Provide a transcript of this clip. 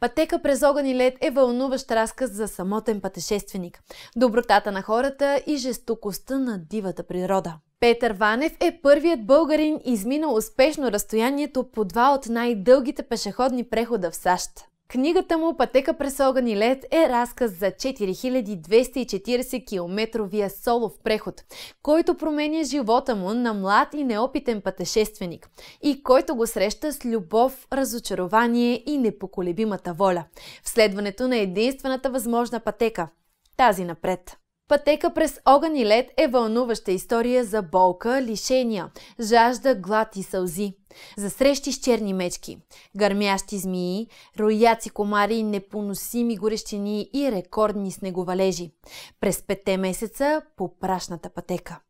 Пътека през огън и лед е вълнуващ разказ за самотен пътешественик, добротата на хората и жестокостта на дивата природа. Петър Ванев е първият българин, изминал успешно разстоянието по два от най-дългите пешеходни прехода в САЩ. Книгата му Пътека през огън и лед е разказ за 4240 километровия солов преход, който променя живота му на млад и неопитен пътешественик и който го среща с любов, разочарование и непоколебимата воля. Вследването на единствената възможна пътека – тази напред. Пътека през огън и лед е вълнуваща история за болка, лишения, жажда, глад и сълзи. За срещи с черни мечки, гърмящи змии, рояци комари, непоносими горещини и рекордни снеговалежи. През пете месеца по прашната пътека.